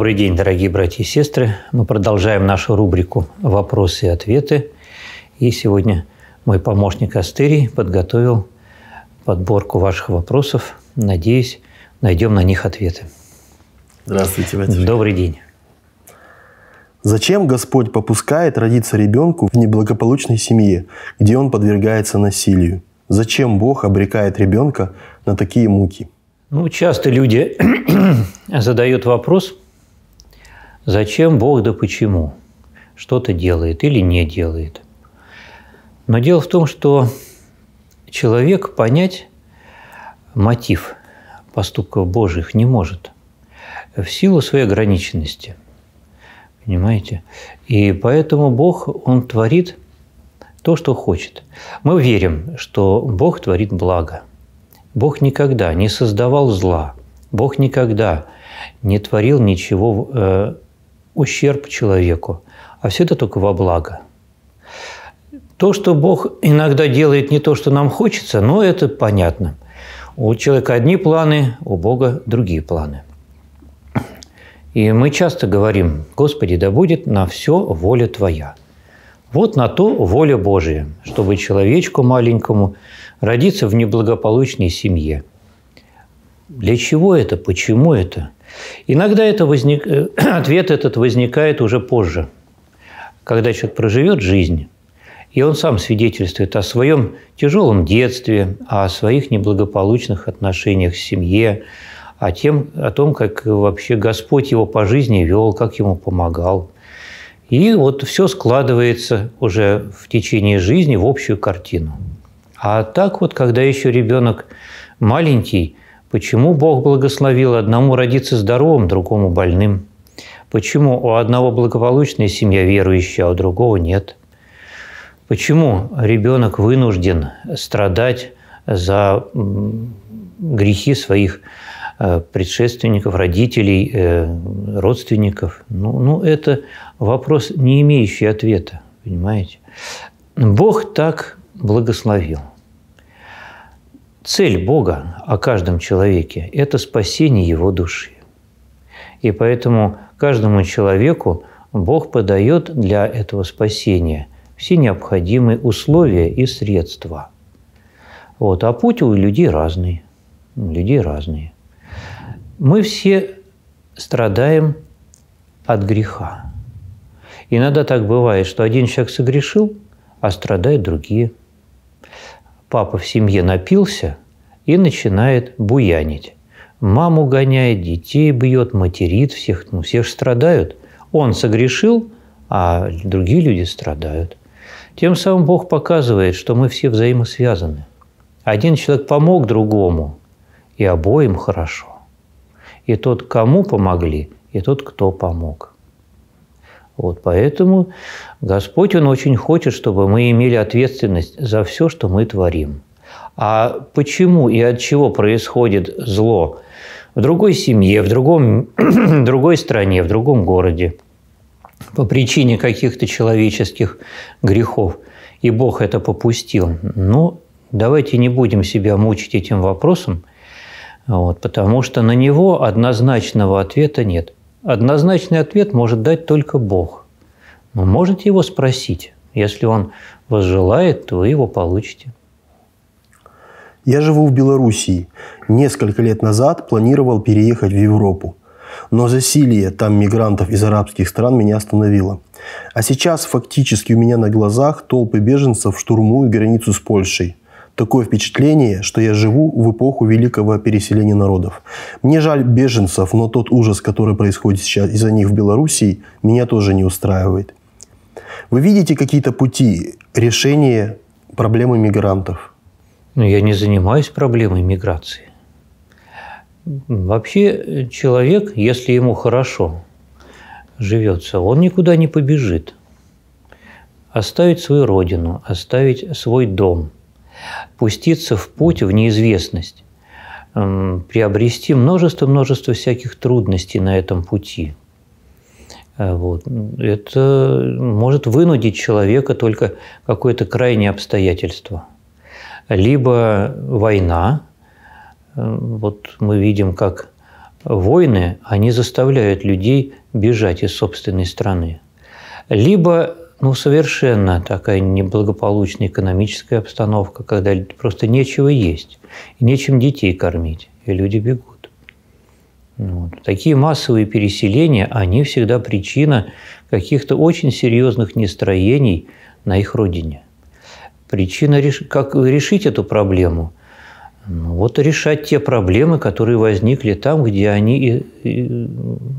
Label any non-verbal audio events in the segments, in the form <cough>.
Добрый день, дорогие братья и сестры. Мы продолжаем нашу рубрику «Вопросы и ответы». И сегодня мой помощник Астерий подготовил подборку ваших вопросов. Надеюсь, найдем на них ответы. Здравствуйте, Вадим. Добрый день. Зачем Господь попускает родиться ребенку в неблагополучной семье, где он подвергается насилию? Зачем Бог обрекает ребенка на такие муки? Ну, часто люди <clears throat> задают вопрос, зачем Бог да почему что-то делает или не делает. Но дело в том, что человек понять мотив поступков Божьих не может в силу своей ограниченности. Понимаете? И поэтому Бог, Он творит то, что хочет. Мы верим, что Бог творит благо. Бог никогда не создавал зла. Бог никогда не творил ничего э, ущерб человеку, а все это только во благо. То, что Бог иногда делает не то, что нам хочется, но ну, это понятно. У человека одни планы, у Бога другие планы. И мы часто говорим, Господи, да будет на все воля Твоя. Вот на то воля Божия, чтобы человечку маленькому родиться в неблагополучной семье, для чего это? Почему это? Иногда это возник... Э, <clears throat> ответ этот возникает уже позже, когда человек проживет жизнь, и он сам свидетельствует о своем тяжелом детстве, о своих неблагополучных отношениях в семье, о, тем, о том, как вообще Господь его по жизни вел, как ему помогал. И вот все складывается уже в течение жизни в общую картину. А так вот, когда еще ребенок маленький, Почему Бог благословил одному родиться здоровым, другому больным? Почему у одного благополучная семья верующая, а у другого нет? Почему ребенок вынужден страдать за грехи своих э, предшественников, родителей, э, родственников? Ну, ну, это вопрос, не имеющий ответа, понимаете? Бог так благословил цель Бога о каждом человеке – это спасение его души. И поэтому каждому человеку Бог подает для этого спасения все необходимые условия и средства. Вот. А путь у людей разный. людей разные. Мы все страдаем от греха. Иногда так бывает, что один человек согрешил, а страдают другие – папа в семье напился и начинает буянить. Маму гоняет, детей бьет, материт всех, ну все же страдают. Он согрешил, а другие люди страдают. Тем самым Бог показывает, что мы все взаимосвязаны. Один человек помог другому, и обоим хорошо. И тот, кому помогли, и тот, кто помог. Вот поэтому Господь, Он очень хочет, чтобы мы имели ответственность за все, что мы творим. А почему и от чего происходит зло в другой семье, в другом, <clears throat> другой стране, в другом городе, по причине каких-то человеческих грехов, и Бог это попустил. Ну, давайте не будем себя мучить этим вопросом, вот, потому что на него однозначного ответа нет – Однозначный ответ может дать только Бог. Но можете его спросить. Если он вас желает, то вы его получите. Я живу в Белоруссии. Несколько лет назад планировал переехать в Европу. Но засилие там мигрантов из арабских стран меня остановило. А сейчас фактически у меня на глазах толпы беженцев штурмуют границу с Польшей. Такое впечатление, что я живу в эпоху великого переселения народов. Мне жаль беженцев, но тот ужас, который происходит сейчас из-за них в Белоруссии, меня тоже не устраивает. Вы видите какие-то пути решения проблемы мигрантов? Но ну, я не занимаюсь проблемой миграции. Вообще человек, если ему хорошо живется, он никуда не побежит. Оставить свою родину, оставить свой дом – пуститься в путь, в неизвестность, приобрести множество-множество всяких трудностей на этом пути. Э, вот. Это может вынудить человека только какое-то крайнее обстоятельство. Либо война. Э, вот мы видим, как войны, они заставляют людей бежать из собственной страны. Либо ну, совершенно такая неблагополучная экономическая обстановка, когда просто нечего есть, и нечем детей кормить, и люди бегут. Ну, вот. Такие массовые переселения, они всегда причина каких-то очень серьезных нестроений на их родине. Причина, как решить эту проблему? Ну, вот решать те проблемы, которые возникли там, где они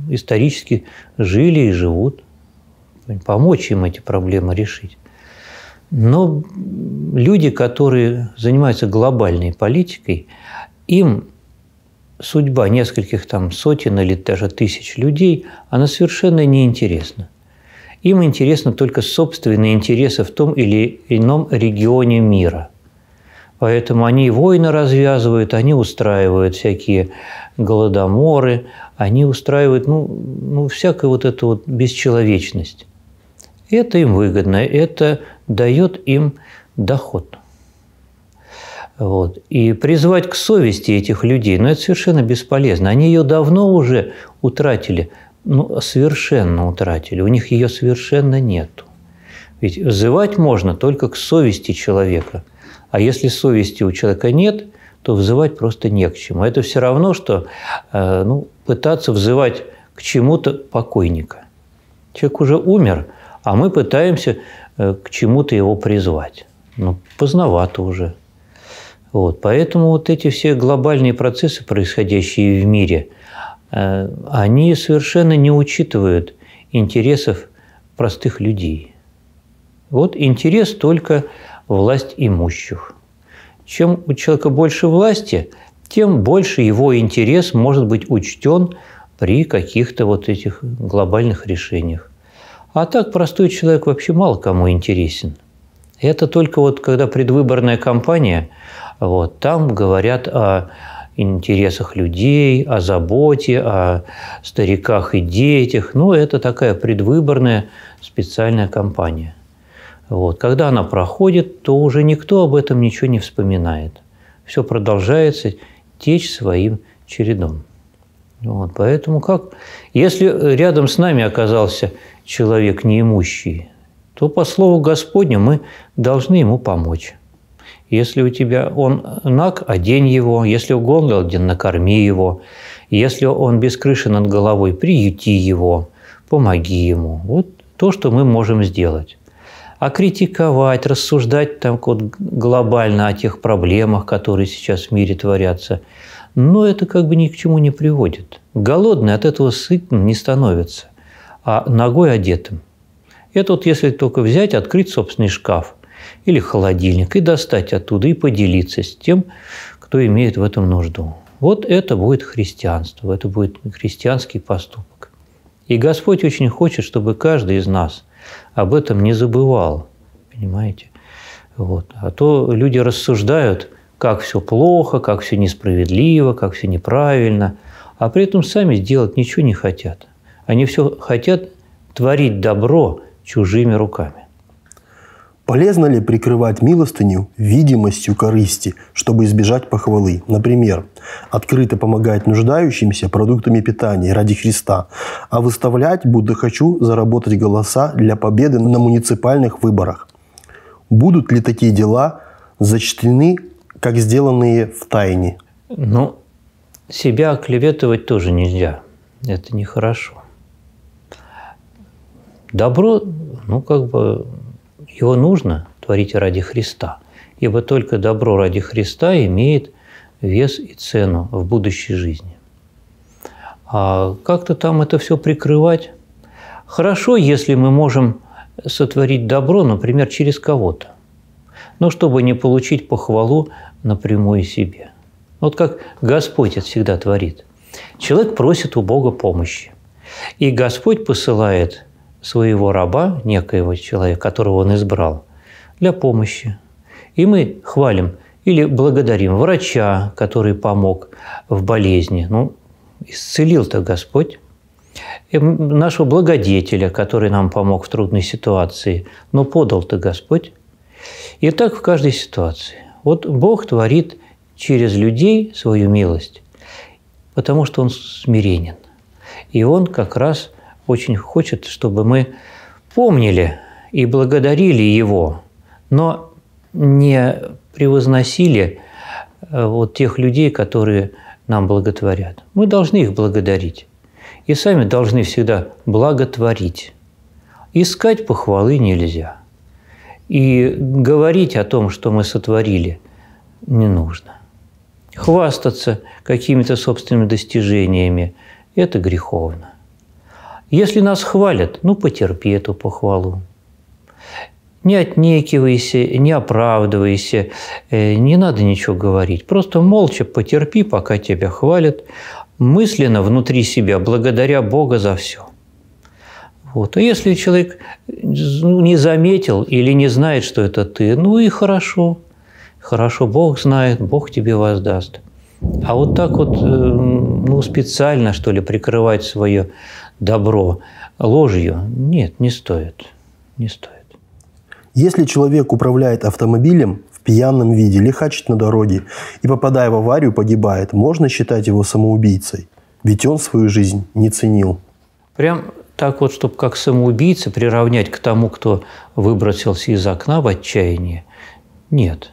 исторически жили и живут – помочь им эти проблемы решить. Но люди, которые занимаются глобальной политикой, им судьба нескольких там сотен или даже тысяч людей, она совершенно неинтересна. Им интересны только собственные интересы в том или ином регионе мира. Поэтому они войны развязывают, они устраивают всякие голодоморы, они устраивают ну, ну, всякую вот эту вот бесчеловечность. Это им выгодно, это дает им доход. Вот. И призвать к совести этих людей, ну, это совершенно бесполезно. Они ее давно уже утратили, ну, совершенно утратили. У них ее совершенно нету. Ведь взывать можно только к совести человека. А если совести у человека нет, то взывать просто не к чему. Это все равно, что э, ну, пытаться взывать к чему-то покойника. Человек уже умер – а мы пытаемся э, к чему-то его призвать. Ну, поздновато уже. Вот. Поэтому вот эти все глобальные процессы, происходящие в мире, э, они совершенно не учитывают интересов простых людей. Вот интерес только власть имущих. Чем у человека больше власти, тем больше его интерес может быть учтен при каких-то вот этих глобальных решениях. А так простой человек вообще мало кому интересен. Это только вот когда предвыборная кампания, вот, там говорят о интересах людей, о заботе, о стариках и детях. Ну, это такая предвыборная специальная кампания. Вот. Когда она проходит, то уже никто об этом ничего не вспоминает. Все продолжается течь своим чередом. Вот. Поэтому как... Если рядом с нами оказался человек неимущий, то по слову Господню мы должны ему помочь. Если у тебя он наг, одень его. Если он голоден, накорми его. Если он без крыши над головой, приюти его, помоги ему. Вот то, что мы можем сделать. А критиковать, рассуждать там вот глобально о тех проблемах, которые сейчас в мире творятся, но ну, это как бы ни к чему не приводит. Голодный от этого сытным не становится а ногой одетым. Это вот если только взять, открыть собственный шкаф или холодильник и достать оттуда и поделиться с тем, кто имеет в этом нужду. Вот это будет христианство, это будет христианский поступок. И Господь очень хочет, чтобы каждый из нас об этом не забывал, понимаете? Вот. А то люди рассуждают, как все плохо, как все несправедливо, как все неправильно, а при этом сами сделать ничего не хотят. Они все хотят творить добро чужими руками. Полезно ли прикрывать милостыню видимостью корысти, чтобы избежать похвалы? Например, открыто помогать нуждающимся продуктами питания ради Христа, а выставлять, будто хочу заработать голоса для победы на муниципальных выборах. Будут ли такие дела зачтены, как сделанные в тайне? Ну, себя оклеветывать тоже нельзя. Это нехорошо. Добро, ну как бы, его нужно творить ради Христа, ибо только добро ради Христа имеет вес и цену в будущей жизни. А как-то там это все прикрывать? Хорошо, если мы можем сотворить добро, например, через кого-то, но чтобы не получить похвалу напрямую себе. Вот как Господь это всегда творит. Человек просит у Бога помощи, и Господь посылает – своего раба, некоего человека, которого он избрал, для помощи. И мы хвалим или благодарим врача, который помог в болезни. Ну, исцелил-то Господь. И нашего благодетеля, который нам помог в трудной ситуации, но подал-то Господь. И так в каждой ситуации. Вот Бог творит через людей свою милость, потому что Он смиренен. И Он как раз – очень хочет, чтобы мы помнили и благодарили Его, но не превозносили э, вот тех людей, которые нам благотворят. Мы должны их благодарить. И сами должны всегда благотворить. Искать похвалы нельзя. И говорить о том, что мы сотворили, не нужно. Хвастаться какими-то собственными достижениями – это греховно. Если нас хвалят, ну потерпи эту похвалу. Не отнекивайся, не оправдывайся, э, не надо ничего говорить. Просто молча потерпи, пока тебя хвалят, мысленно внутри себя, благодаря Бога за все. Вот. А если человек ну, не заметил или не знает, что это ты, ну и хорошо. Хорошо, Бог знает, Бог тебе воздаст. А вот так вот, э, ну, специально, что ли, прикрывать свое добро ложью, нет, не стоит. Не стоит. Если человек управляет автомобилем в пьяном виде, лихачит на дороге и, попадая в аварию, погибает, можно считать его самоубийцей? Ведь он свою жизнь не ценил. Прям так вот, чтобы как самоубийца приравнять к тому, кто выбросился из окна в отчаянии, нет.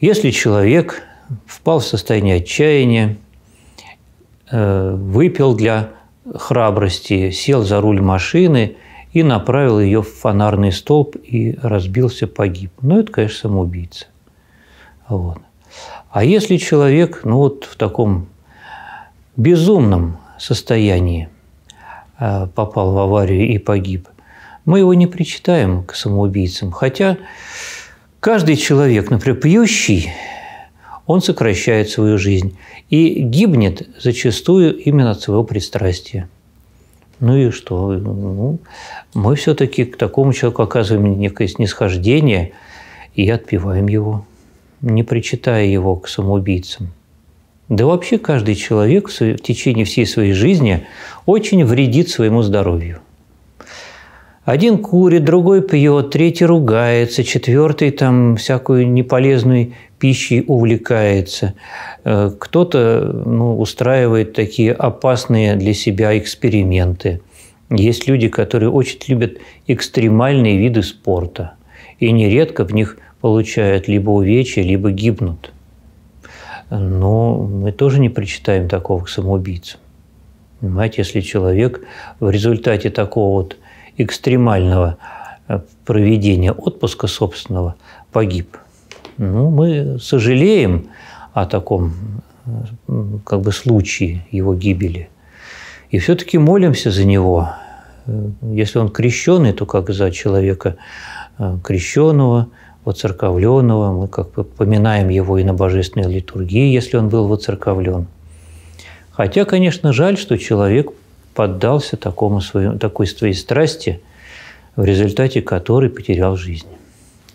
Если человек впал в состояние отчаяния, э, выпил для храбрости сел за руль машины и направил ее в фонарный столб и разбился, погиб. Но ну, это, конечно, самоубийца. Вот. А если человек ну вот в таком безумном состоянии э, попал в аварию и погиб, мы его не причитаем к самоубийцам. Хотя каждый человек, например, пьющий, он сокращает свою жизнь и гибнет зачастую именно от своего пристрастия. Ну и что? Ну, мы все-таки к такому человеку оказываем некое снисхождение и отпиваем его, не причитая его к самоубийцам. Да вообще каждый человек в течение всей своей жизни очень вредит своему здоровью. Один курит, другой пьет, третий ругается, четвертый там всякую неполезную пищей увлекается, э, кто-то ну, устраивает такие опасные для себя эксперименты. Есть люди, которые очень любят экстремальные виды спорта, и нередко в них получают либо увечья, либо гибнут. Но мы тоже не причитаем такого к самоубийцам. Понимаете, если человек в результате такого вот экстремального э, проведения отпуска собственного погиб – ну, мы сожалеем о таком как бы случае его гибели. И все-таки молимся за него. Если он крещенный, то как за человека э, крещенного, воцерковленного. Мы как бы поминаем его и на божественной литургии, если он был воцерковлен. Хотя, конечно, жаль, что человек поддался такому своему, такой своей страсти, в результате которой потерял жизнь.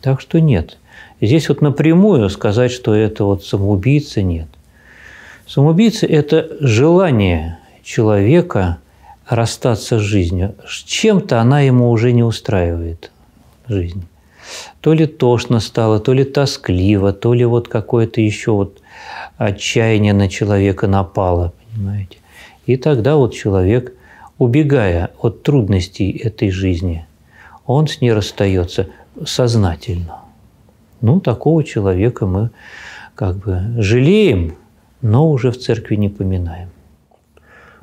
Так что нет – Здесь вот напрямую сказать, что это вот самоубийца, нет. Самоубийца – это желание человека расстаться с жизнью. Чем-то она ему уже не устраивает, жизнь. То ли тошно стало, то ли тоскливо, то ли вот какое-то еще вот отчаяние на человека напало, понимаете. И тогда вот человек, убегая от трудностей этой жизни, он с ней расстается сознательно. Ну, такого человека мы как бы жалеем, но уже в церкви не поминаем.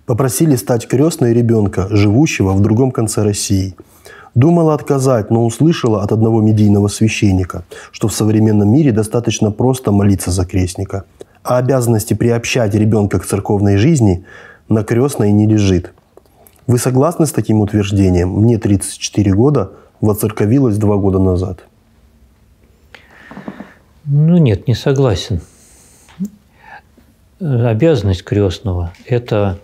Попросили стать крестной ребенка, живущего в другом конце России. Думала отказать, но услышала от одного медийного священника, что в современном мире достаточно просто молиться за крестника, а обязанности приобщать ребенка к церковной жизни на крестной не лежит. Вы согласны с таким утверждением? Мне 34 года, воцерковилась два года назад. Ну нет, не согласен. Обязанность крестного – это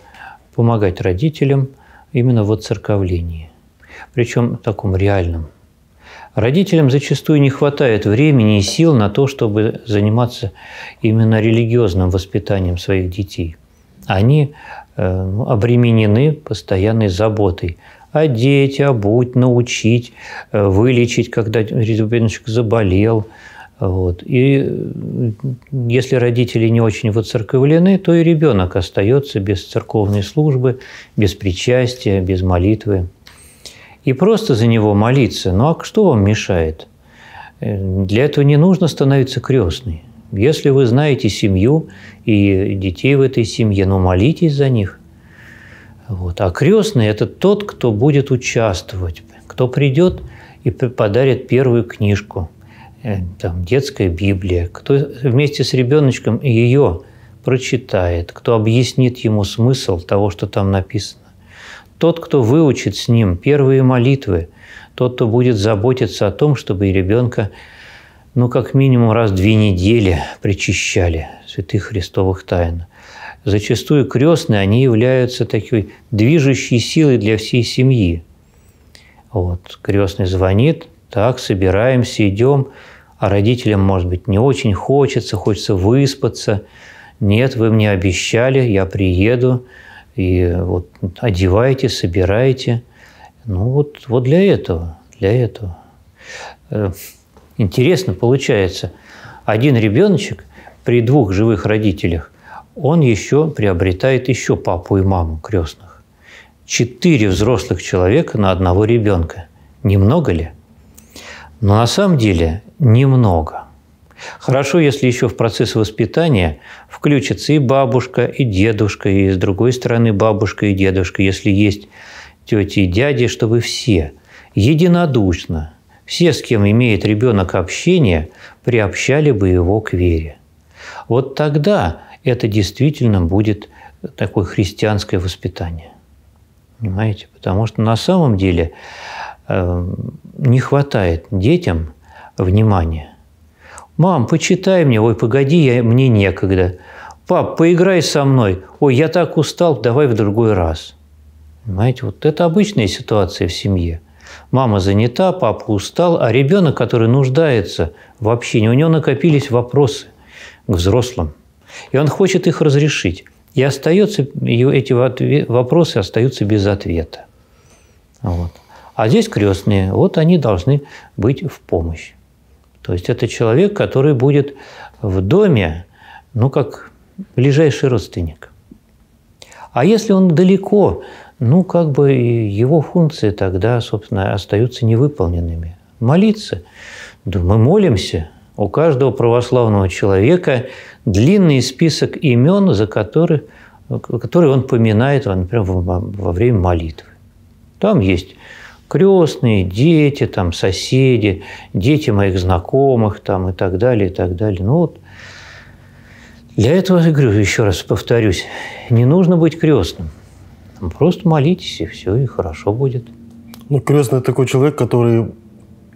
помогать родителям именно в отцерковлении, причем таком реальном. Родителям зачастую не хватает времени и сил на то, чтобы заниматься именно религиозным воспитанием своих детей. Они э, обременены постоянной заботой одеть, обуть, научить, э, вылечить, когда ребеночек заболел – вот. И э, если родители не очень воцерковлены, то и ребенок остается без церковной службы, без причастия, без молитвы. И просто за него молиться. Ну а что вам мешает? Э, для этого не нужно становиться крестной. Если вы знаете семью и детей в этой семье, ну молитесь за них. Вот. А крестный – это тот, кто будет участвовать, кто придет и подарит первую книжку – Э, там, детская Библия, кто вместе с ребеночком ее прочитает, кто объяснит ему смысл того, что там написано. Тот, кто выучит с ним первые молитвы, тот, кто будет заботиться о том, чтобы и ребенка, ну, как минимум раз в две недели причащали святых христовых тайн. Зачастую крестные, они являются такой движущей силой для всей семьи. Вот, крестный звонит – так, собираемся, идем, а родителям, может быть, не очень хочется, хочется выспаться. Нет, вы мне обещали, я приеду, и вот одевайте, собирайте. Ну вот, вот для этого, для этого. Э, интересно получается, один ребеночек при двух живых родителях, он еще приобретает еще папу и маму крестных. Четыре взрослых человека на одного ребенка. Немного ли? – но на самом деле немного. Хорошо, если еще в процесс воспитания включатся и бабушка, и дедушка, и с другой стороны бабушка и дедушка, если есть тети и дяди, чтобы все единодушно, все, с кем имеет ребенок общение, приобщали бы его к вере. Вот тогда это действительно будет такое христианское воспитание. Понимаете? Потому что на самом деле Эм, не хватает детям внимания. «Мам, почитай мне». «Ой, погоди, я, мне некогда». «Пап, поиграй со мной». «Ой, я так устал, давай в другой раз». Понимаете, вот это обычная ситуация в семье. Мама занята, папа устал, а ребенок, который нуждается в общении, у него накопились вопросы к взрослым. И он хочет их разрешить. И остается, и эти вопросы остаются без ответа. Вот. А здесь крестные, вот они должны быть в помощь. То есть это человек, который будет в доме, ну, как ближайший родственник. А если он далеко, ну, как бы его функции тогда, собственно, остаются невыполненными. Молиться. Да мы молимся. У каждого православного человека длинный список имен, за которые, которые он поминает, например, во время молитвы. Там есть крестные, дети, там, соседи, дети моих знакомых там, и так далее, и так далее. Ну, вот для этого, я говорю, еще раз повторюсь, не нужно быть крестным. Просто молитесь, и все, и хорошо будет. Ну, крестный такой человек, который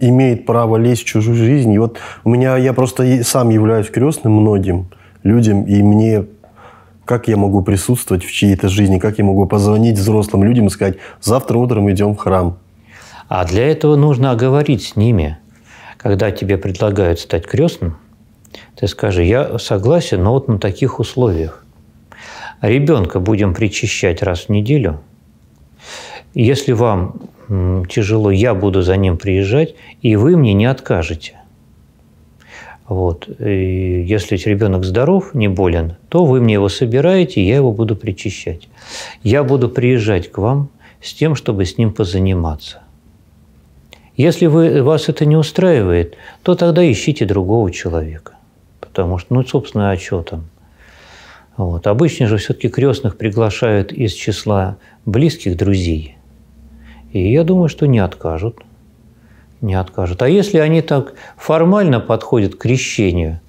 имеет право лезть в чужую жизнь. И вот у меня, я просто сам являюсь крестным многим людям, и мне как я могу присутствовать в чьей-то жизни, как я могу позвонить взрослым людям и сказать, завтра утром идем в храм. А для этого нужно оговорить с ними. Когда тебе предлагают стать крестным, ты скажи, я согласен, но вот на таких условиях. Ребенка будем причищать раз в неделю. Если вам тяжело, я буду за ним приезжать, и вы мне не откажете. Вот. И если ребенок здоров, не болен, то вы мне его собираете, и я его буду причищать. Я буду приезжать к вам с тем, чтобы с ним позаниматься. Если вы, вас это не устраивает, то тогда ищите другого человека. Потому что, ну, собственно, а что там? Вот. Обычно же все-таки крестных приглашают из числа близких друзей. И я думаю, что не откажут. Не откажут. А если они так формально подходят к крещению,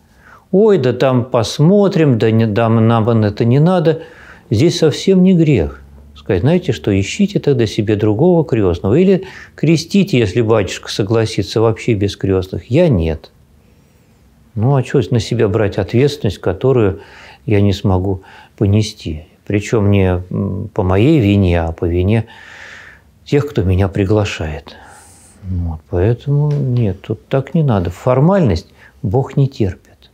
ой, да там посмотрим, да, не, да нам это не надо, здесь совсем не грех – сказать, знаете что, ищите тогда себе другого крестного. Или крестите, если батюшка согласится, вообще без крестных. Я нет. Ну, а что на себя брать ответственность, которую я не смогу понести? Причем не по моей вине, а по вине тех, кто меня приглашает. Вот, поэтому нет, тут так не надо. Формальность Бог не терпит.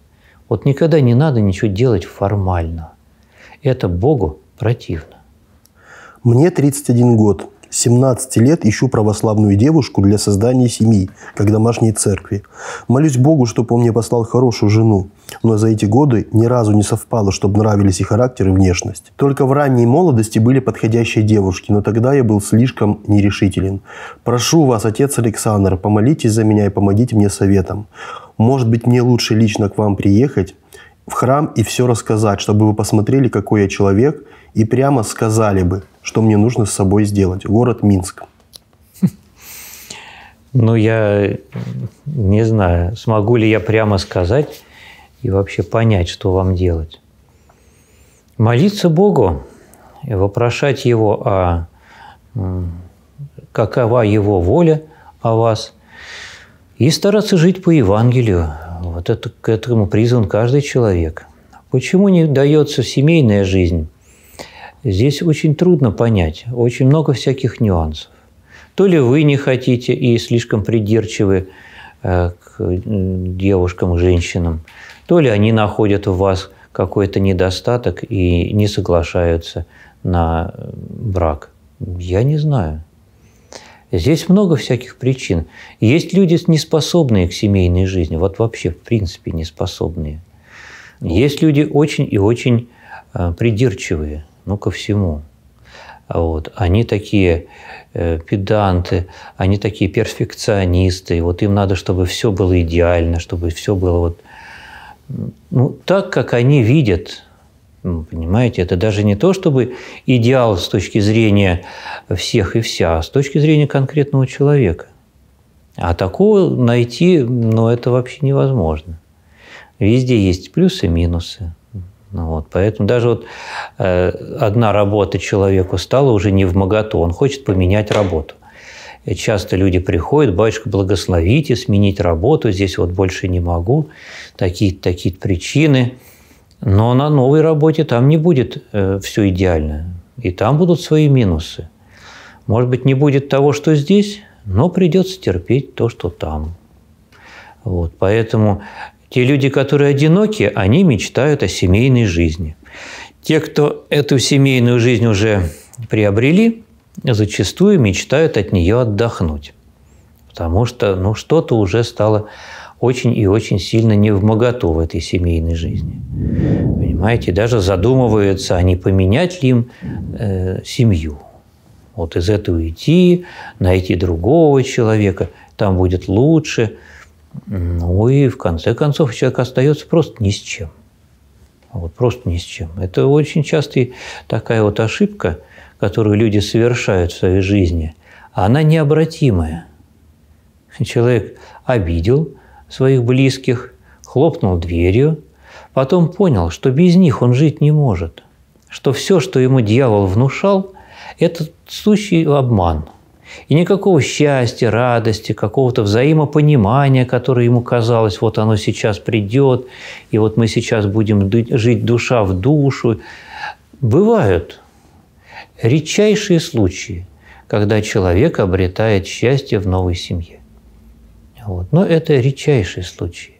Вот никогда не надо ничего делать формально. Это Богу противно. Мне 31 год. 17 лет ищу православную девушку для создания семьи, как домашней церкви. Молюсь Богу, чтобы он мне послал хорошую жену. Но за эти годы ни разу не совпало, чтобы нравились и характер, и внешность. Только в ранней молодости были подходящие девушки, но тогда я был слишком нерешителен. Прошу вас, отец Александр, помолитесь за меня и помогите мне советом. Может быть, мне лучше лично к вам приехать? в храм и все рассказать, чтобы вы посмотрели, какой я человек, и прямо сказали бы, что мне нужно с собой сделать. Город Минск. Ну, я не знаю, смогу ли я прямо сказать и вообще понять, что вам делать. Молиться Богу, вопрошать Его о какова Его воля о вас, и стараться жить по Евангелию, вот это, к этому призван каждый человек. Почему не дается семейная жизнь? Здесь очень трудно понять, очень много всяких нюансов. То ли вы не хотите и слишком придирчивы э, к девушкам, женщинам, то ли они находят в вас какой-то недостаток и не соглашаются на э, брак. Я не знаю. Здесь много всяких причин. Есть люди, неспособные к семейной жизни, вот вообще, в принципе, неспособные. Ну. Есть люди очень и очень э, придирчивые, ну, ко всему. Вот. Они такие э, педанты, они такие перфекционисты. Вот им надо, чтобы все было идеально, чтобы все было вот, ну, так, как они видят ну, понимаете, это даже не то, чтобы идеал с точки зрения всех и вся, а с точки зрения конкретного человека. А такого найти, ну, это вообще невозможно. Везде есть плюсы и минусы. Ну, вот, поэтому даже вот э, одна работа человеку стала уже не в моготу, он хочет поменять работу. И часто люди приходят, батюшка, благословите, сменить работу, здесь вот больше не могу, такие-то такие причины – но на новой работе там не будет э, все идеально. И там будут свои минусы. Может быть, не будет того, что здесь, но придется терпеть то, что там. Вот, поэтому те люди, которые одиноки, они мечтают о семейной жизни. Те, кто эту семейную жизнь уже приобрели, зачастую мечтают от нее отдохнуть. Потому что ну, что-то уже стало очень и очень сильно не в моготу в этой семейной жизни. Понимаете, даже задумываются, а не поменять ли им э, семью. Вот из этого уйти, найти другого человека, там будет лучше. Ну и в конце концов человек остается просто ни с чем. Вот просто ни с чем. Это очень частый такая вот ошибка, которую люди совершают в своей жизни. Она необратимая. Человек обидел – своих близких, хлопнул дверью, потом понял, что без них он жить не может, что все, что ему дьявол внушал, это сущий обман. И никакого счастья, радости, какого-то взаимопонимания, которое ему казалось, вот оно сейчас придет, и вот мы сейчас будем жить душа в душу. Бывают редчайшие случаи, когда человек обретает счастье в новой семье. Вот. Но это редчайшие случаи.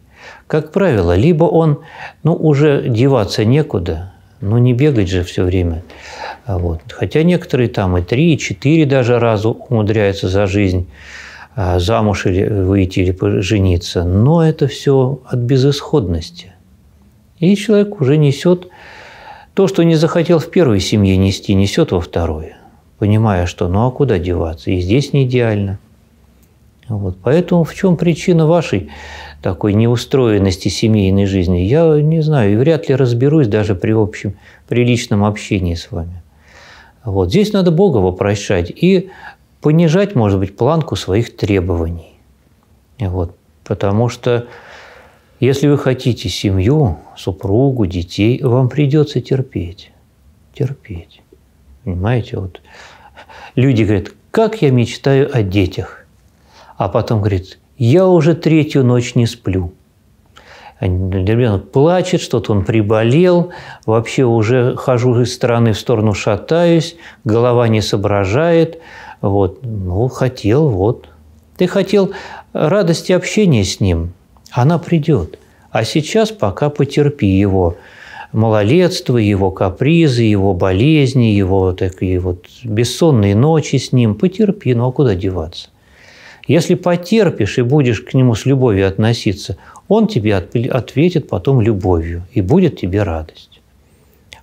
Как правило, либо он, ну, уже деваться некуда, ну, не бегать же все время. Вот. Хотя некоторые там и три, и четыре даже разу умудряются за жизнь а, замуж или выйти или пожениться. Но это все от безысходности. И человек уже несет то, что не захотел в первой семье нести, несет во второй, понимая, что ну а куда деваться, и здесь не идеально. Вот. Поэтому в чем причина вашей такой неустроенности семейной жизни, я не знаю и вряд ли разберусь даже при общем, при личном общении с вами. Вот. Здесь надо Бога вопрошать и понижать, может быть, планку своих требований. Вот. Потому что если вы хотите семью, супругу, детей, вам придется терпеть. Терпеть. Понимаете, вот люди говорят, как я мечтаю о детях. А потом говорит, я уже третью ночь не сплю. Ребенок плачет, что-то он приболел, вообще уже хожу из стороны в сторону шатаюсь, голова не соображает. Вот, ну, хотел, вот. Ты хотел радости общения с ним, она придет. А сейчас пока потерпи его малолетство, его капризы, его болезни, его такие вот бессонные ночи с ним. Потерпи, ну а куда деваться? Если потерпишь и будешь к нему с любовью относиться, он тебе ответит потом любовью, и будет тебе радость.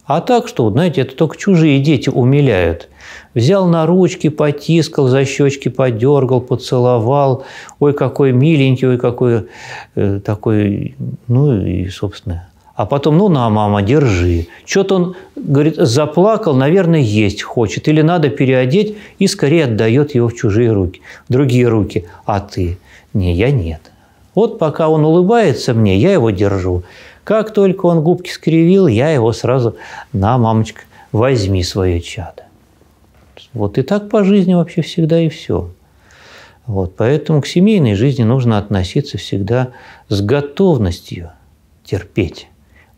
А так что, знаете, это только чужие дети умиляют. Взял на ручки, потискал, за щечки подергал, поцеловал. Ой, какой миленький, ой, какой э, такой, ну и, собственно, а потом, ну на, мама, держи. Что-то он, говорит, заплакал, наверное, есть хочет. Или надо переодеть, и скорее отдает его в чужие руки, другие руки. А ты? Не, я нет. Вот пока он улыбается мне, я его держу. Как только он губки скривил, я его сразу, на, мамочка, возьми свое чадо. Вот и так по жизни вообще всегда и все. Вот, поэтому к семейной жизни нужно относиться всегда с готовностью терпеть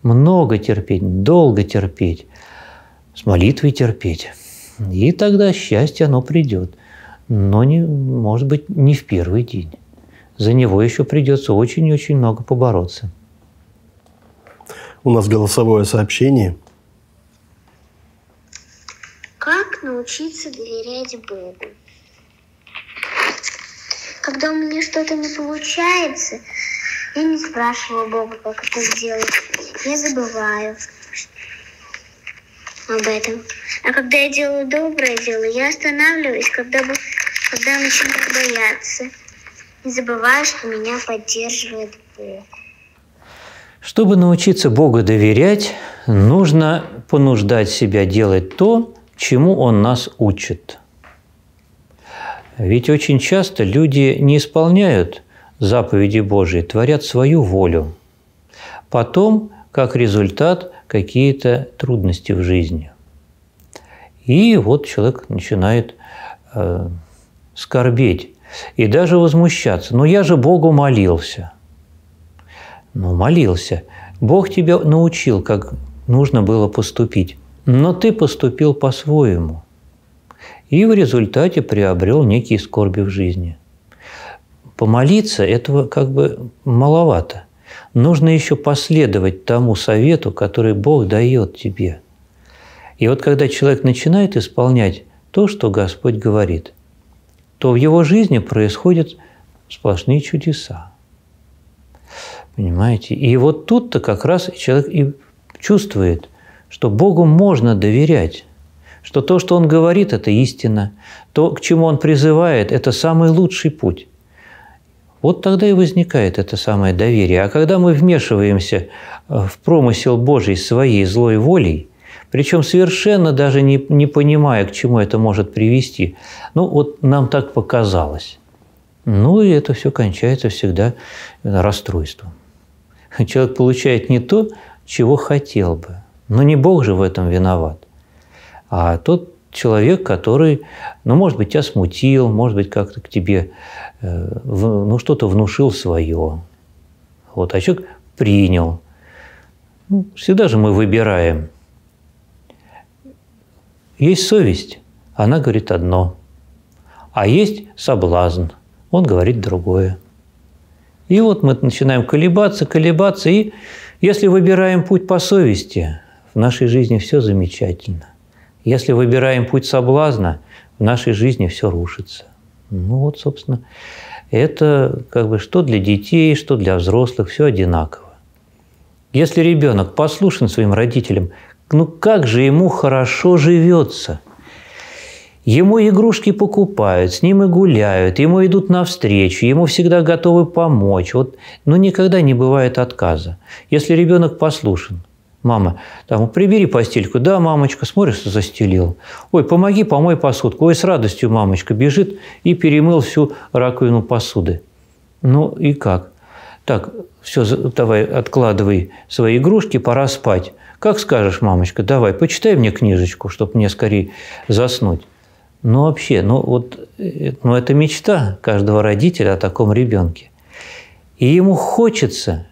много терпеть, долго терпеть, с молитвой терпеть. И тогда счастье, оно придет. Но, не, может быть, не в первый день. За него еще придется очень и очень много побороться. У нас голосовое сообщение. Как научиться доверять Богу? Когда у меня что-то не получается, я не спрашивала Бога, как это сделать. Я забываю об этом. А когда я делаю доброе дело, я останавливаюсь, когда, когда начинаю бояться. Не забываю, что меня поддерживает Бог. Чтобы научиться Богу доверять, нужно понуждать себя делать то, чему Он нас учит. Ведь очень часто люди не исполняют заповеди Божии, творят свою волю. Потом, как результат, какие-то трудности в жизни. И вот человек начинает э, скорбеть и даже возмущаться. Но «Ну, я же Богу молился». Ну, молился. Бог тебя научил, как нужно было поступить. Но ты поступил по-своему. И в результате приобрел некие скорби в жизни помолиться, этого как бы маловато. Нужно еще последовать тому совету, который Бог дает тебе. И вот когда человек начинает исполнять то, что Господь говорит, то в его жизни происходят сплошные чудеса. Понимаете? И вот тут-то как раз человек и чувствует, что Богу можно доверять, что то, что Он говорит, это истина, то, к чему Он призывает, это самый лучший путь. Вот тогда и возникает это самое доверие. А когда мы вмешиваемся э, в промысел Божий своей злой волей, причем совершенно даже не, не понимая, к чему это может привести, ну вот нам так показалось. Ну и это все кончается всегда э, расстройством. <laughs> Человек получает не то, чего хотел бы. Но не Бог же в этом виноват. А тот человек, который, ну, может быть, тебя смутил, может быть, как-то к тебе, э, ну, что-то внушил свое. Вот, а человек принял. Ну, всегда же мы выбираем. Есть совесть, она говорит одно. А есть соблазн, он говорит другое. И вот мы начинаем колебаться, колебаться, и если выбираем путь по совести, в нашей жизни все замечательно. Если выбираем путь соблазна, в нашей жизни все рушится. Ну вот, собственно, это как бы что для детей, что для взрослых, все одинаково. Если ребенок послушен своим родителям, ну как же ему хорошо живется? Ему игрушки покупают, с ним и гуляют, ему идут навстречу, ему всегда готовы помочь. Вот, ну, никогда не бывает отказа. Если ребенок послушен – Мама, там, прибери постельку. Да, мамочка, смотри, что застелил. Ой, помоги, помой посудку. Ой, с радостью мамочка бежит и перемыл всю раковину посуды. Ну и как? Так, все, давай, откладывай свои игрушки, пора спать. Как скажешь, мамочка, давай, почитай мне книжечку, чтобы мне скорее заснуть. Ну, вообще, ну, вот, э, ну, это мечта каждого родителя о таком ребенке. И ему хочется,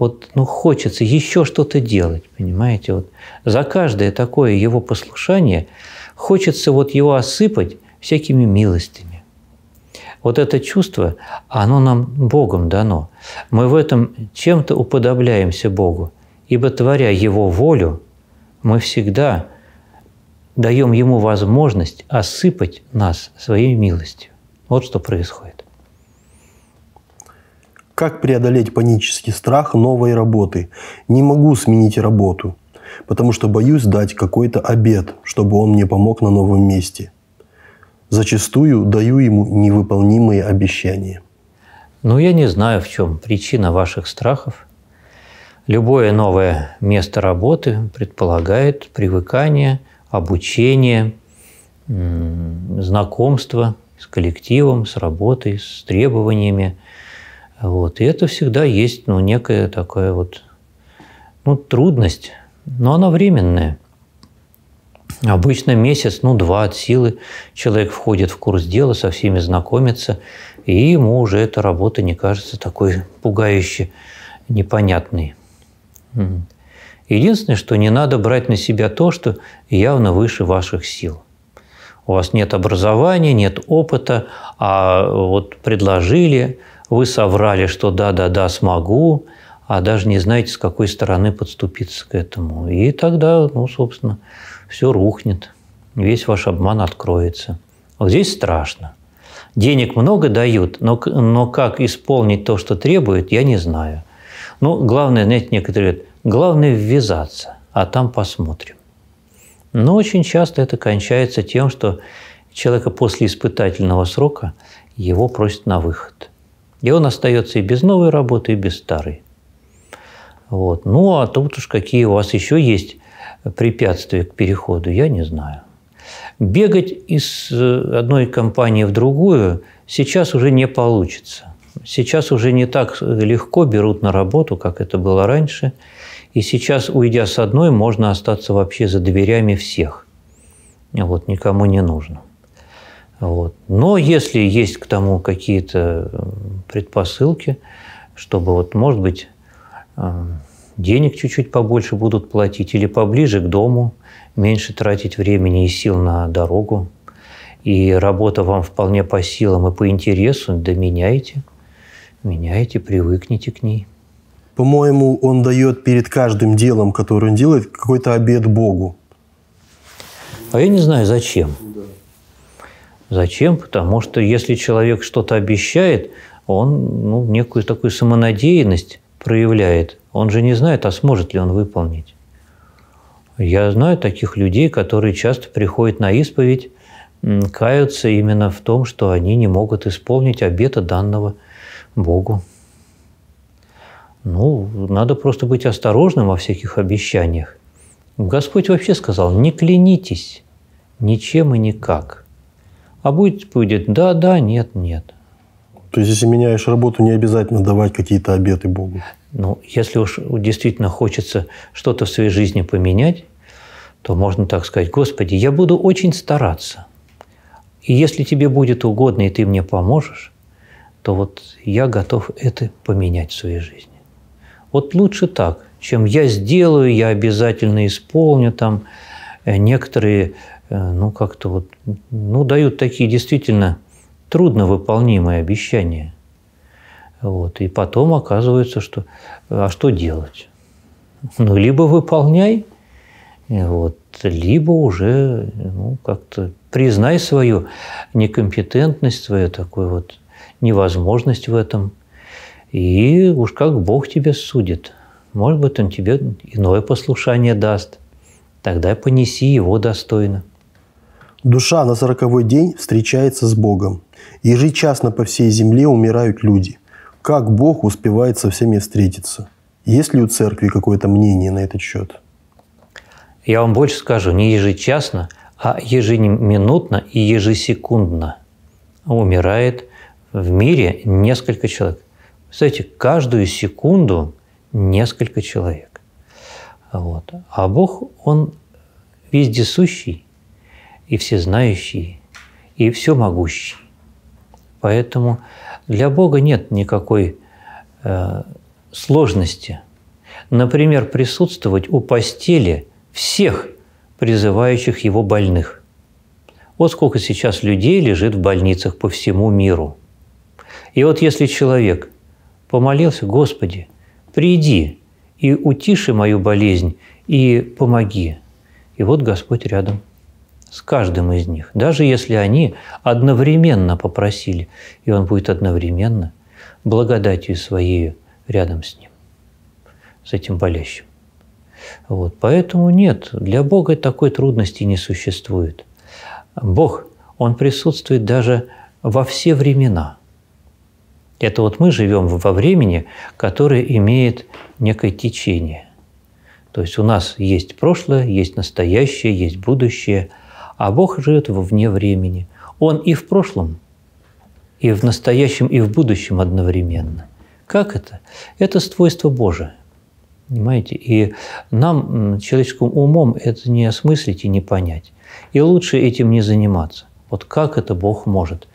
вот, ну, хочется еще что-то делать, понимаете? Вот за каждое такое его послушание хочется вот его осыпать всякими милостями. Вот это чувство, оно нам Богом дано. Мы в этом чем-то уподобляемся Богу, ибо, творя Его волю, мы всегда даем Ему возможность осыпать нас своей милостью. Вот что происходит. Как преодолеть панический страх новой работы? Не могу сменить работу, потому что боюсь дать какой-то обед, чтобы он мне помог на новом месте. Зачастую даю ему невыполнимые обещания. Ну, я не знаю, в чем причина ваших страхов. Любое новое место работы предполагает привыкание, обучение, знакомство с коллективом, с работой, с требованиями, вот. И это всегда есть ну, некая такая вот ну, трудность, но она временная. Обычно месяц, ну, два от силы человек входит в курс дела, со всеми знакомится, и ему уже эта работа не кажется такой пугающе непонятной. Единственное, что не надо брать на себя то, что явно выше ваших сил. У вас нет образования, нет опыта, а вот предложили, вы соврали, что да-да-да, смогу, а даже не знаете, с какой стороны подступиться к этому. И тогда, ну, собственно, все рухнет, весь ваш обман откроется. Вот здесь страшно. Денег много дают, но, но как исполнить то, что требует, я не знаю. Ну, главное, знаете, некоторые говорят, главное ввязаться, а там посмотрим. Но очень часто это кончается тем, что человека после испытательного срока его просят на выход. И он остается и без новой работы, и без старой. Вот. Ну, а тут уж какие у вас еще есть препятствия к переходу, я не знаю. Бегать из э, одной компании в другую сейчас уже не получится. Сейчас уже не так э, легко берут на работу, как это было раньше. И сейчас, уйдя с одной, можно остаться вообще за дверями всех. Вот никому не нужно. Вот. Но если есть к тому какие-то предпосылки, чтобы, вот, может быть, э, денег чуть-чуть побольше будут платить или поближе к дому, меньше тратить времени и сил на дорогу, и работа вам вполне по силам и по интересу, да меняйте, меняйте, привыкните к ней. По-моему, он дает перед каждым делом, которое он делает, какой-то обед Богу. А я не знаю, зачем. Зачем? Потому что если человек что-то обещает, он ну, некую такую самонадеянность проявляет. Он же не знает, а сможет ли он выполнить. Я знаю таких людей, которые часто приходят на исповедь, каются именно в том, что они не могут исполнить обета данного Богу. Ну, надо просто быть осторожным во всяких обещаниях. Господь вообще сказал, не клянитесь ничем и никак – а будет будет да, да, нет, нет. То есть, если меняешь работу, не обязательно давать какие-то обеты Богу? Ну, если уж действительно хочется что-то в своей жизни поменять, то можно так сказать, «Господи, я буду очень стараться, и если тебе будет угодно, и ты мне поможешь, то вот я готов это поменять в своей жизни». Вот лучше так, чем я сделаю, я обязательно исполню там. Э, некоторые Э, ну, как-то вот, ну, дают такие действительно трудно выполнимые обещания. Вот. И потом оказывается, что а что делать? Ну, либо выполняй, э, вот, либо уже ну, как-то признай свою некомпетентность, свою такую вот невозможность в этом. И уж как Бог тебя судит. Может быть, Он тебе иное послушание даст. Тогда понеси его достойно. Душа на сороковой день встречается с Богом. Ежечасно по всей земле умирают люди. Как Бог успевает со всеми встретиться? Есть ли у церкви какое-то мнение на этот счет? Я вам больше скажу, не ежечасно, а ежеминутно и ежесекундно умирает в мире несколько человек. Кстати, каждую секунду несколько человек. Вот. А Бог, Он вездесущий – и всезнающий, и всемогущий. Поэтому для Бога нет никакой э, сложности. Например, присутствовать у постели всех призывающих его больных. Вот сколько сейчас людей лежит в больницах по всему миру. И вот если человек помолился, Господи, приди и утиши мою болезнь, и помоги. И вот Господь рядом – с каждым из них, даже если они одновременно попросили, и он будет одновременно благодатью своей рядом с ним, с этим болящим. Вот. Поэтому нет, для Бога такой трудности не существует. Бог, Он присутствует даже во все времена. Это вот мы живем во времени, которое имеет некое течение. То есть у нас есть прошлое, есть настоящее, есть будущее – а Бог живет вне времени. Он и в прошлом, и в настоящем, и в будущем одновременно. Как это? Это свойство Божие. Понимаете? И нам, человеческим умом, это не осмыслить и не понять. И лучше этим не заниматься. Вот как это Бог может?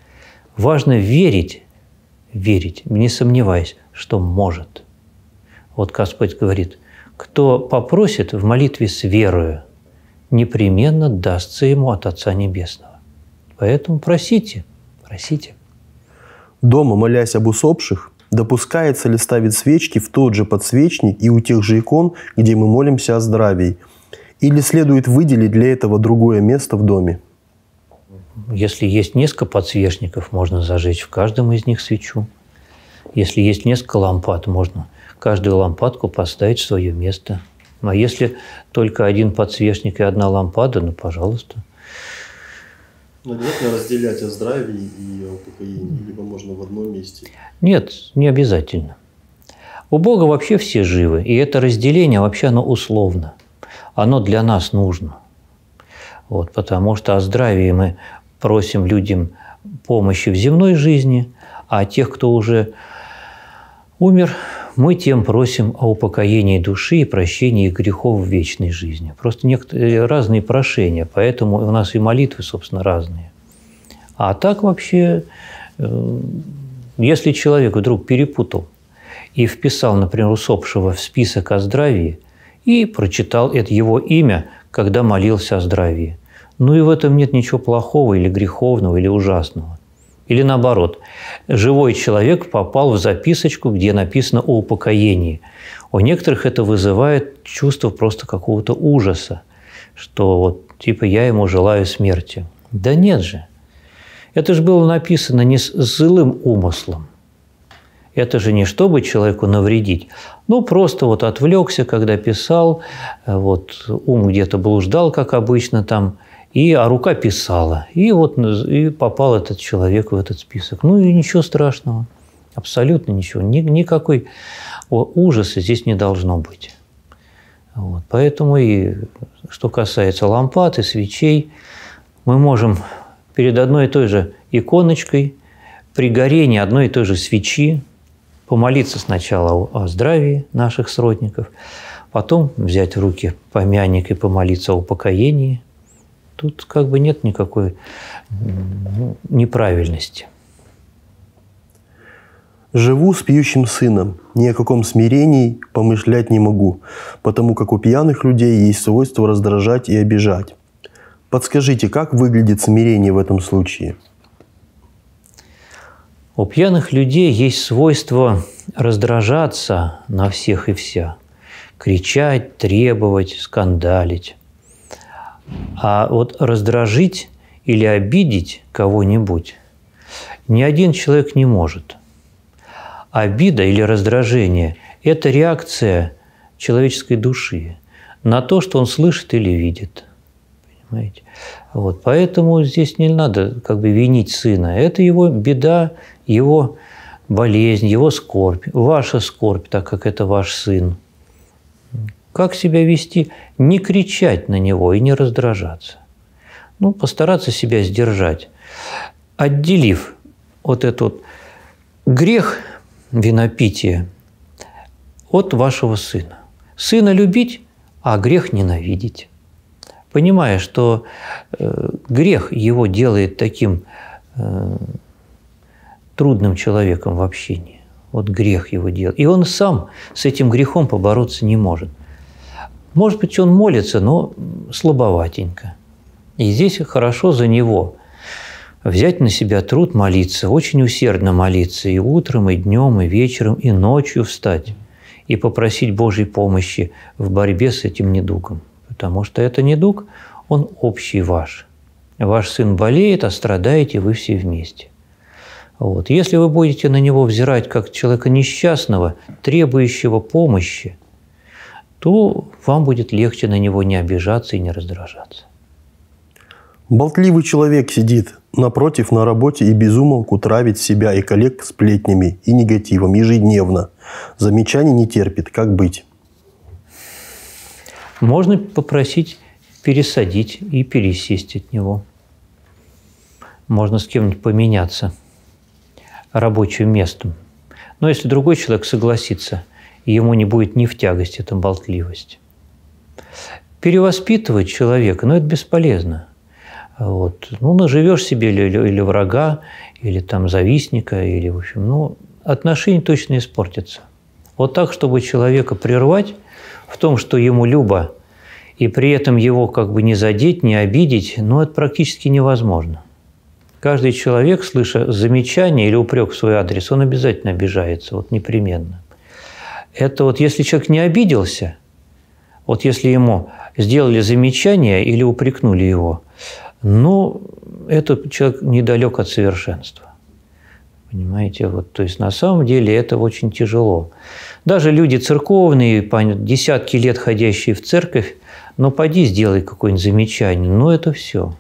Важно верить, верить, не сомневаясь, что может. Вот Господь говорит, кто попросит в молитве с верою, непременно дастся ему от Отца Небесного. Поэтому просите, просите. Дома, молясь об усопших, допускается ли ставить свечки в тот же подсвечник и у тех же икон, где мы молимся о здравии? Или следует выделить для этого другое место в доме? Если есть несколько подсвечников, можно зажечь в каждом из них свечу. Если есть несколько лампад, можно каждую лампадку поставить в свое место – а если только один подсвечник и одна лампада, ну, пожалуйста. Но ну, обязательно разделять о здравии и о покоении, либо можно в одном месте? Нет, не обязательно. У Бога вообще все живы, и это разделение вообще оно условно. Оно для нас нужно. Вот, потому что о здравии мы просим людям помощи в земной жизни, а тех, кто уже умер, мы тем просим о упокоении души и прощении грехов в вечной жизни. Просто некоторые э, разные прошения, поэтому у нас и молитвы, собственно, разные. А так вообще, э, если человек вдруг перепутал и вписал, например, усопшего в список о здравии и прочитал это его имя, когда молился о здравии, ну и в этом нет ничего плохого или греховного или ужасного. Или наоборот, живой человек попал в записочку, где написано о упокоении. У некоторых это вызывает чувство просто какого-то ужаса, что вот типа я ему желаю смерти. Да нет же. Это же было написано не с злым умыслом. Это же не чтобы человеку навредить. Ну, просто вот отвлекся, когда писал, вот ум где-то блуждал, как обычно, там – и, а рука писала. И вот и попал этот человек в этот список. Ну и ничего страшного. Абсолютно ничего. Ни, никакой ужаса здесь не должно быть. Вот. Поэтому и что касается лампад и свечей, мы можем перед одной и той же иконочкой, при горении одной и той же свечи, помолиться сначала о здравии наших сродников, потом взять в руки помянник и помолиться о упокоении Тут как бы нет никакой ну, неправильности. Живу с пьющим сыном, ни о каком смирении помышлять не могу, потому как у пьяных людей есть свойство раздражать и обижать. Подскажите, как выглядит смирение в этом случае? У пьяных людей есть свойство раздражаться на всех и вся, кричать, требовать, скандалить. А вот раздражить или обидеть кого-нибудь ни один человек не может. Обида или раздражение – это реакция человеческой души на то, что он слышит или видит. Понимаете? Вот, поэтому здесь не надо как бы винить сына. Это его беда, его болезнь, его скорбь, ваша скорбь, так как это ваш сын как себя вести, не кричать на него и не раздражаться. Ну, постараться себя сдержать, отделив вот этот грех винопития от вашего сына. Сына любить, а грех ненавидеть. Понимая, что э, грех его делает таким э, трудным человеком в общении. Вот грех его делает. И он сам с этим грехом побороться не может – может быть, он молится, но слабоватенько. И здесь хорошо за него взять на себя труд молиться, очень усердно молиться и утром, и днем, и вечером, и ночью встать и попросить Божьей помощи в борьбе с этим недугом. Потому что это недуг, он общий ваш. Ваш сын болеет, а страдаете вы все вместе. Вот. Если вы будете на него взирать как человека несчастного, требующего помощи, то вам будет легче на него не обижаться и не раздражаться. Болтливый человек сидит напротив на работе и безумолку травит себя и коллег сплетнями и негативом ежедневно. Замечаний не терпит. Как быть? Можно попросить пересадить и пересесть от него. Можно с кем-нибудь поменяться рабочим местом. Но если другой человек согласится – и ему не будет ни в тягость эта болтливость. Перевоспитывать человека, ну, это бесполезно. Вот. Ну, наживешь себе или, или, или врага, или там завистника, или, в общем, ну, отношения точно испортятся. Вот так, чтобы человека прервать в том, что ему любо, и при этом его как бы не задеть, не обидеть, ну, это практически невозможно. Каждый человек, слыша замечание или упрек в свой адрес, он обязательно обижается, вот непременно это вот если человек не обиделся, вот если ему сделали замечание или упрекнули его, ну, этот человек недалек от совершенства. Понимаете, вот, то есть на самом деле это очень тяжело. Даже люди церковные, десятки лет ходящие в церковь, ну, поди сделай какое-нибудь замечание, ну, это все.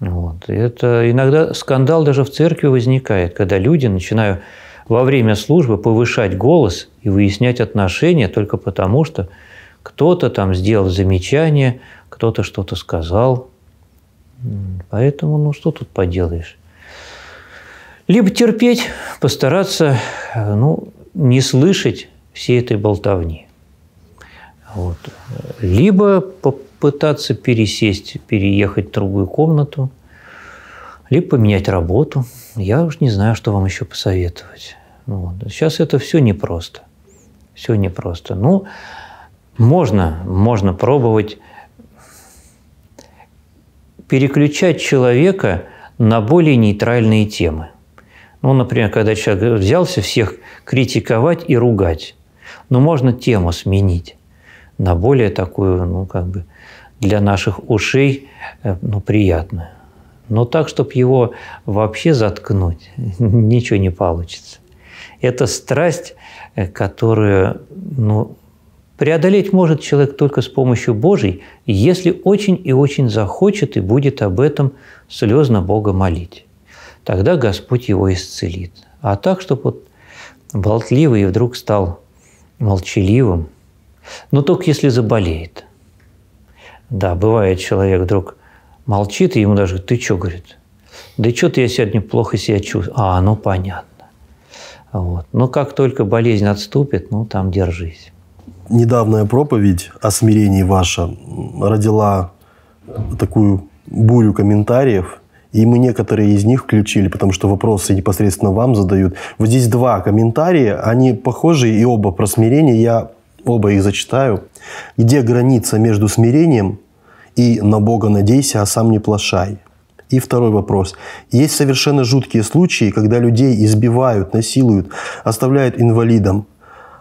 Вот. Это иногда скандал даже в церкви возникает, когда люди начинают во время службы повышать голос и выяснять отношения только потому, что кто-то там сделал замечание, кто-то что-то сказал. Поэтому, ну, что тут поделаешь. Либо терпеть, постараться, э, ну, не слышать всей этой болтовни. Вот. Либо попытаться пересесть, переехать в другую комнату – либо поменять работу. Я уж не знаю, что вам еще посоветовать. Вот. Сейчас это все непросто. Все непросто. Ну, можно, можно пробовать переключать человека на более нейтральные темы. Ну, например, когда человек взялся всех критиковать и ругать, но ну, можно тему сменить на более такую, ну, как бы для наших ушей э, ну, приятную. Но так, чтобы его вообще заткнуть, <laughs> ничего не получится. Это страсть, э, которую ну, преодолеть может человек только с помощью Божьей, если очень и очень захочет и будет об этом слезно Бога молить. Тогда Господь его исцелит. А так, чтобы вот болтливый и вдруг стал молчаливым, но ну, только если заболеет. Да, бывает человек вдруг молчит, и ему даже говорит, ты что, говорит, да что-то я сегодня плохо себя чувствую. А, ну понятно. Вот. Но как только болезнь отступит, ну там держись. Недавняя проповедь о смирении ваша родила такую бурю комментариев, и мы некоторые из них включили, потому что вопросы непосредственно вам задают. Вот здесь два комментария, они похожи и оба про смирение, я оба их зачитаю. Где граница между смирением и на Бога надейся, а сам не плашай. И второй вопрос. Есть совершенно жуткие случаи, когда людей избивают, насилуют, оставляют инвалидом.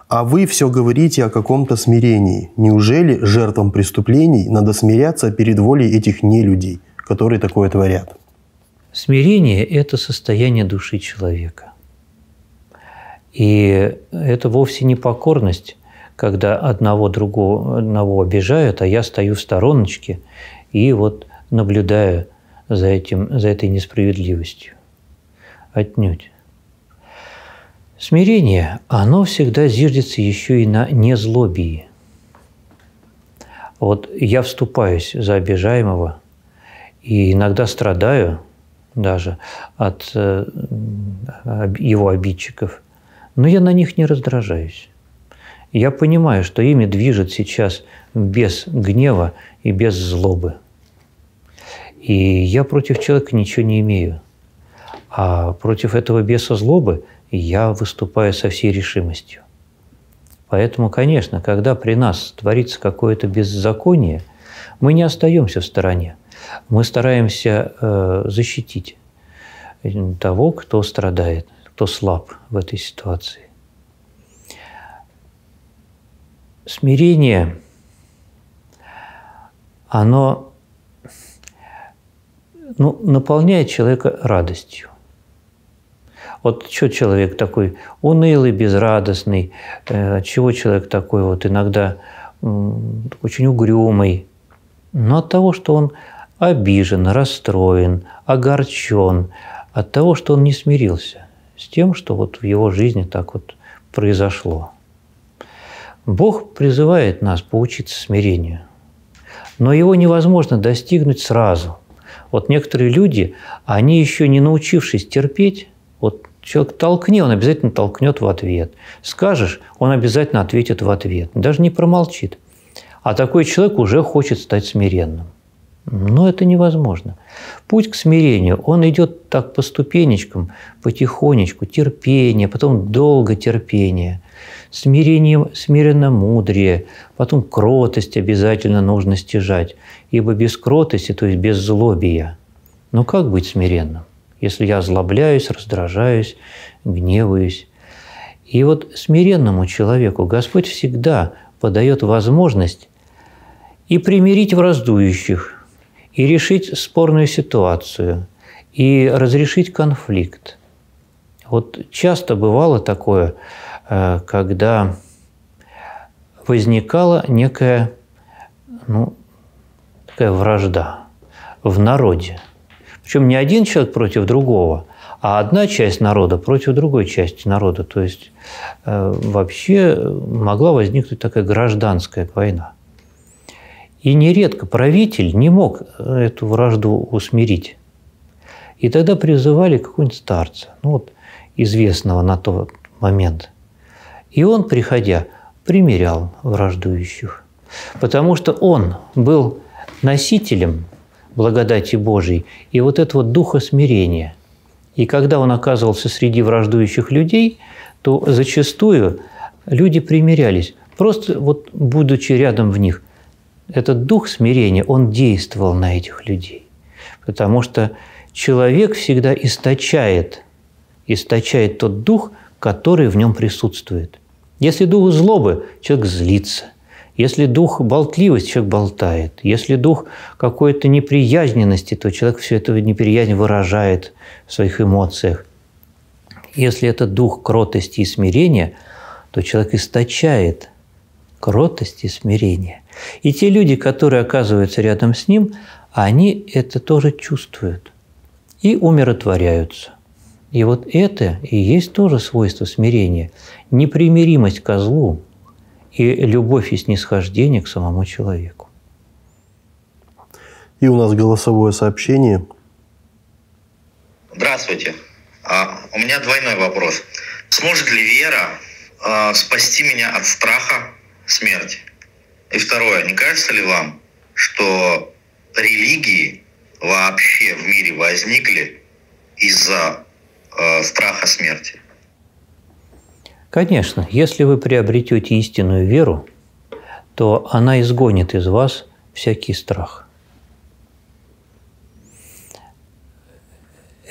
А вы все говорите о каком-то смирении. Неужели жертвам преступлений надо смиряться перед волей этих нелюдей, которые такое творят? Смирение – это состояние души человека. И это вовсе не покорность, когда одного другого одного обижают, а я стою в стороночке и вот наблюдаю за, этим, за этой несправедливостью. Отнюдь. Смирение, оно всегда зиждется еще и на незлобии. Вот я вступаюсь за обижаемого и иногда страдаю даже от э, его обидчиков, но я на них не раздражаюсь. Я понимаю, что ими движет сейчас без гнева и без злобы. И я против человека ничего не имею. А против этого беса злобы я выступаю со всей решимостью. Поэтому, конечно, когда при нас творится какое-то беззаконие, мы не остаемся в стороне. Мы стараемся э, защитить того, кто страдает, кто слаб в этой ситуации. смирение, оно ну, наполняет человека радостью. Вот что человек такой унылый, безрадостный, э, чего человек такой вот иногда очень угрюмый, но от того, что он обижен, расстроен, огорчен, от того, что он не смирился с тем, что вот в его жизни так вот произошло – Бог призывает нас поучиться смирению, но его невозможно достигнуть сразу. Вот некоторые люди, они еще не научившись терпеть, вот человек толкни, он обязательно толкнет в ответ. Скажешь, он обязательно ответит в ответ, даже не промолчит. А такой человек уже хочет стать смиренным. Но это невозможно. Путь к смирению, он идет так по ступенечкам, потихонечку, терпение, потом долго терпение, смирение, смиренно мудрее, потом кротость обязательно нужно стяжать, ибо без кротости, то есть без злобия. Но ну как быть смиренным, если я озлобляюсь, раздражаюсь, гневаюсь? И вот смиренному человеку Господь всегда подает возможность и примирить враждующих, и решить спорную ситуацию, и разрешить конфликт. Вот часто бывало такое, Э, когда возникала некая ну, такая вражда в народе. Причем не один человек против другого, а одна часть народа против другой части народа. То есть э, вообще могла возникнуть такая гражданская война. И нередко правитель не мог э, эту вражду усмирить. И тогда призывали какого-нибудь старца, ну вот известного на тот момент – и он, приходя, примирял враждующих, потому что он был носителем благодати Божией и вот этого духа смирения. И когда он оказывался среди враждующих людей, то зачастую люди примирялись, просто вот будучи рядом в них. Этот дух смирения, он действовал на этих людей, потому что человек всегда источает, источает тот дух, который в нем присутствует – если дух злобы, человек злится. Если дух болтливости, человек болтает. Если дух какой-то неприязненности, то человек все это неприязнь выражает в своих эмоциях. Если это дух кротости и смирения, то человек источает кротость и смирение. И те люди, которые оказываются рядом с ним, они это тоже чувствуют и умиротворяются. И вот это и есть тоже свойство смирения. Непримиримость козлу и любовь и снисхождение к самому человеку. И у нас голосовое сообщение. Здравствуйте. А, у меня двойной вопрос. Сможет ли вера а, спасти меня от страха смерти? И второе, не кажется ли вам, что религии вообще в мире возникли из-за э, страха смерти. Конечно, если вы приобретете истинную веру, то она изгонит из вас всякий страх.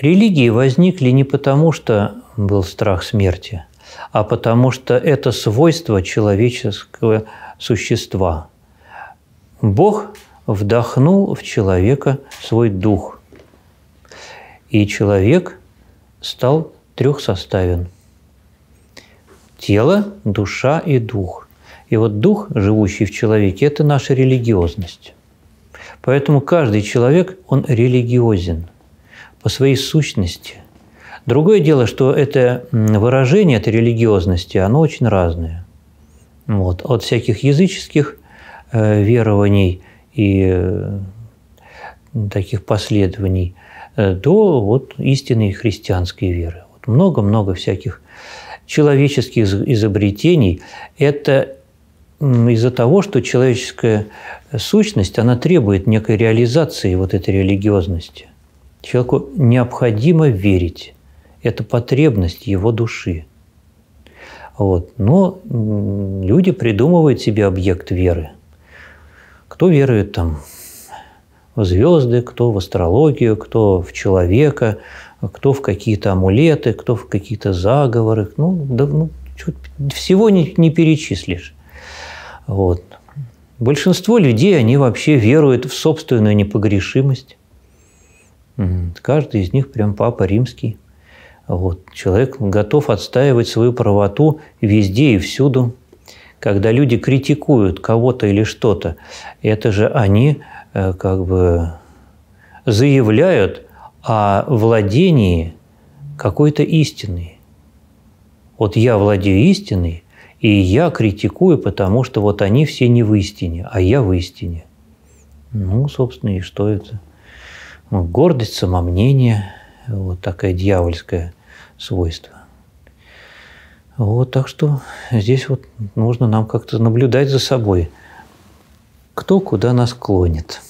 Религии возникли не потому, что был страх смерти, а потому что это свойство человеческого существа. Бог вдохнул в человека свой дух, и человек – стал трехсоставен. Тело, душа и дух. И вот дух, живущий в человеке, это наша религиозность. Поэтому каждый человек, он религиозен по своей сущности. Другое дело, что это выражение этой религиозности, оно очень разное. Вот, от всяких языческих э, верований и э, таких последований – Э, до вот истинной христианской веры. Много-много вот всяких человеческих изобретений – это из-за того, что человеческая сущность, она требует некой реализации вот этой религиозности. Человеку необходимо верить. Это потребность его души. Вот. Но люди придумывают себе объект веры. Кто верует там в звезды, кто в астрологию, кто в человека, кто в какие-то амулеты, кто в какие-то заговоры. Ну, да, ну всего не, не перечислишь. Вот. Большинство людей, они вообще веруют в собственную непогрешимость. Каждый из них прям папа римский. Вот. Человек готов отстаивать свою правоту везде и всюду. Когда люди критикуют кого-то или что-то, это же они Э, как бы заявляют о владении какой-то истиной. Вот я владею истиной, и я критикую, потому что вот они все не в истине, а я в истине. Ну, собственно, и что это? Ну, гордость, самомнение, вот такое дьявольское свойство. Вот так что здесь вот нужно нам как-то наблюдать за собой – кто куда нас клонит.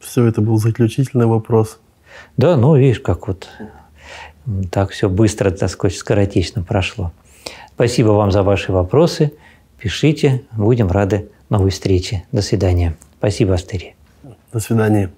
Все это был заключительный вопрос. Да, ну видишь, как вот так все быстро, так сказать, скоротечно прошло. Спасибо вам за ваши вопросы. Пишите, будем рады новой встрече. До свидания. Спасибо, Астерия. До свидания.